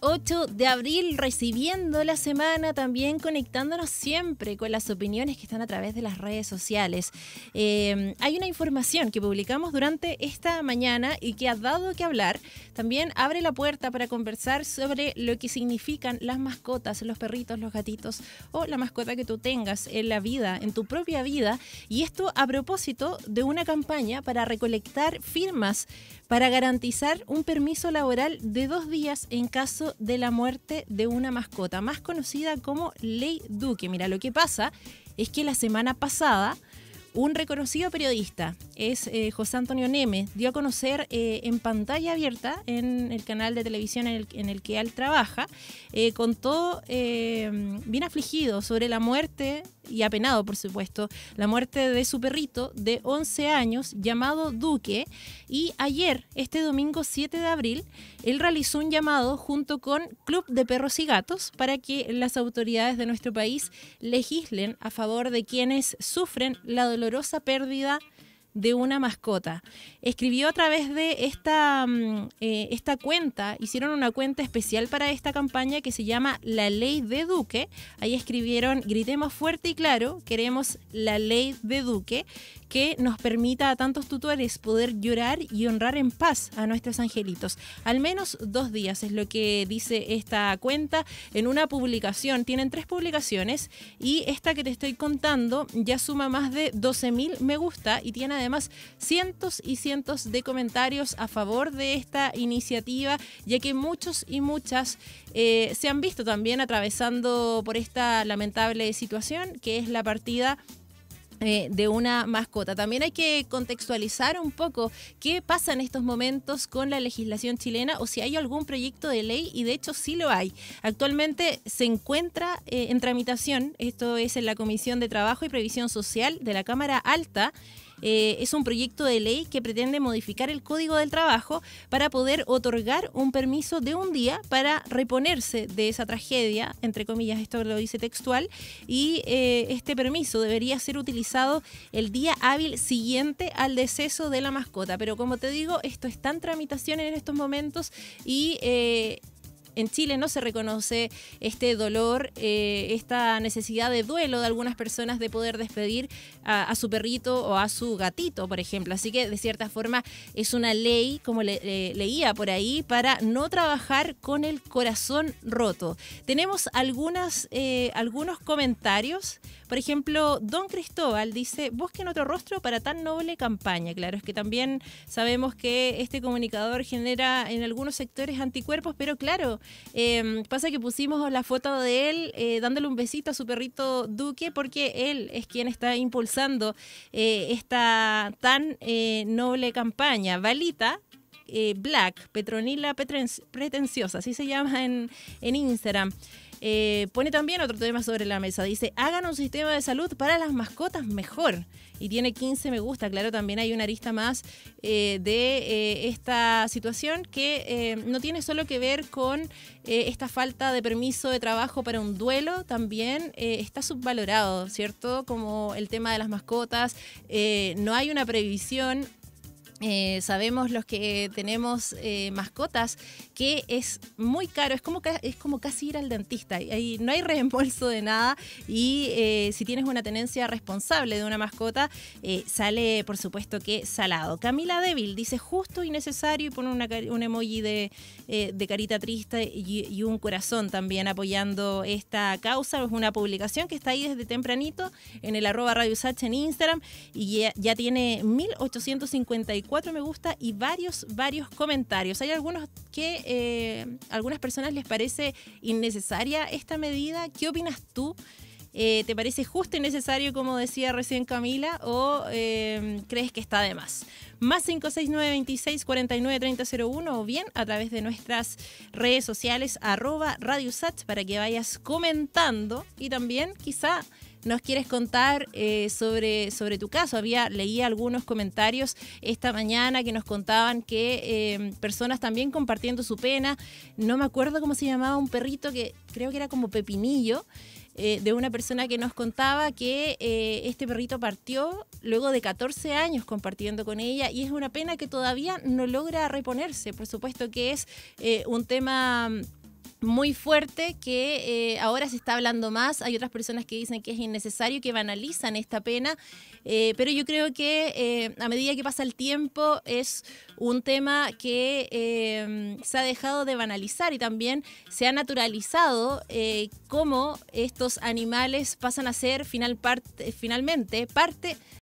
8 de abril, recibiendo la semana, también conectándonos siempre con las opiniones que están a través de las redes sociales. Em, hay una información que publicamos durante esta mañana y que ha dado que hablar. También abre la puerta para conversar sobre lo que significan las mascotas, los perritos, los gatitos o la mascota que tú tengas en la vida, en tu propia vida. Y esto a propósito de una campaña para recolectar firmas para garantizar un permiso laboral de dos días en caso de la muerte de una mascota, más conocida como Ley Duque. Mira, lo que pasa es que la semana pasada un reconocido periodista, es eh, José Antonio Neme, dio a conocer eh, en pantalla abierta en el canal de televisión en el, que él trabaja, eh, contó bien afligido sobre la muerte y apenado, por supuesto, la muerte de su perrito de 11 años llamado Duque. Y ayer, este domingo 7 de abril, él realizó un llamado junto con Club de Perros y Gatos para que las autoridades de nuestro país legislen a favor de quienes sufren la dolorosa pérdida de una mascota. Escribió a través de esta, mm, eh, esta cuenta, hicieron una cuenta especial para esta campaña que se llama La Ley de Duque. Ahí escribieron, gritemos fuerte y claro, queremos la ley de Duque que nos permita a tantos tutores poder llorar y honrar en paz a nuestros angelitos. Al menos dos días es lo que dice esta cuenta en una publicación. Tienen tres publicaciones y esta que te estoy contando ya suma más de 12.000 me gusta y tiene además además cientos y cientos de comentarios a favor de esta iniciativa, ya que muchos y muchas eh, se han visto también atravesando por esta lamentable situación, que es la partida eh, de una mascota. También hay que contextualizar un poco qué pasa en estos momentos con la legislación chilena o si hay algún proyecto de ley y de hecho sí lo hay. Actualmente se encuentra eh, en tramitación, esto es en la Comisión de Trabajo y Previsión Social de la Cámara Alta. Eh, es un proyecto de ley que pretende modificar el Código del Trabajo para poder otorgar un permiso de un día para reponerse de esa tragedia, entre comillas, esto lo dice textual, y eh, este permiso debería ser utilizado el día hábil siguiente al deceso de la mascota. Pero como te digo, esto está en tramitación en estos momentos y... Eh, en Chile no se reconoce este dolor, eh, esta necesidad de duelo de algunas personas de poder despedir a, su perrito o a su gatito, por ejemplo. Así que de cierta forma es una ley, como leía por ahí, para no trabajar con el corazón roto. Tenemos algunas, eh, algunos comentarios. Por ejemplo, Don Cristóbal dice, busquen otro rostro para tan noble campaña. Claro, es que también sabemos que este comunicador genera en algunos sectores anticuerpos, pero claro, Em, pasa que pusimos la foto de él eh, dándole un besito a su perrito Duque porque él es quien está impulsando eh, esta tan eh, noble campaña. Valita, Black, Petronila Pretenciosa así se llama en, en Instagram. Eh, pone también otro tema sobre la mesa. Dice, hagan un sistema de salud para las mascotas mejor. Y tiene 15 me gusta. Claro, también hay una arista más eh, de eh, esta situación que no tiene solo que ver con esta falta de permiso de trabajo para un duelo. También está subvalorado, ¿cierto? Como el tema de las mascotas. no hay una previsión eh, sabemos los que tenemos eh, mascotas que es muy caro, es como, es como casi ir al dentista, no hay reembolso de nada y eh, si tienes una tenencia responsable de una mascota sale por supuesto que salado. Camila Débil dice justo y necesario y pone un emoji de, de carita triste y, un corazón también apoyando esta causa, es una publicación que está ahí desde tempranito en el arroba Radio en Instagram y ya tiene 1854 cuatro me gusta y varios, varios comentarios. Hay algunos que eh, algunas personas les parece innecesaria esta medida. ¿Qué opinas tú? Eh, ¿te parece justo y necesario, como decía recién Camila, o em, crees que está de más? Más 569 26 3001, o bien a través de nuestras redes sociales arroba radiosat para que vayas comentando y también quizá nos quieres contar eh, sobre, sobre tu caso. Había, leí algunos comentarios esta mañana que nos contaban que em, personas también compartiendo su pena. No me acuerdo cómo se llamaba un perrito que creo que era como Pepinillo. Eh, de una persona que nos contaba que eh, este perrito partió luego de 14 años compartiendo con ella y es una pena que todavía no logra reponerse. Por supuesto que es eh, un tema muy fuerte que eh, ahora se está hablando más. Hay otras personas que dicen que es innecesario, que banalizan esta pena, eh, pero yo creo que eh, a medida que pasa el tiempo es un tema que se ha dejado de banalizar y también se ha naturalizado cómo estos animales pasan a ser final parte finalmente parte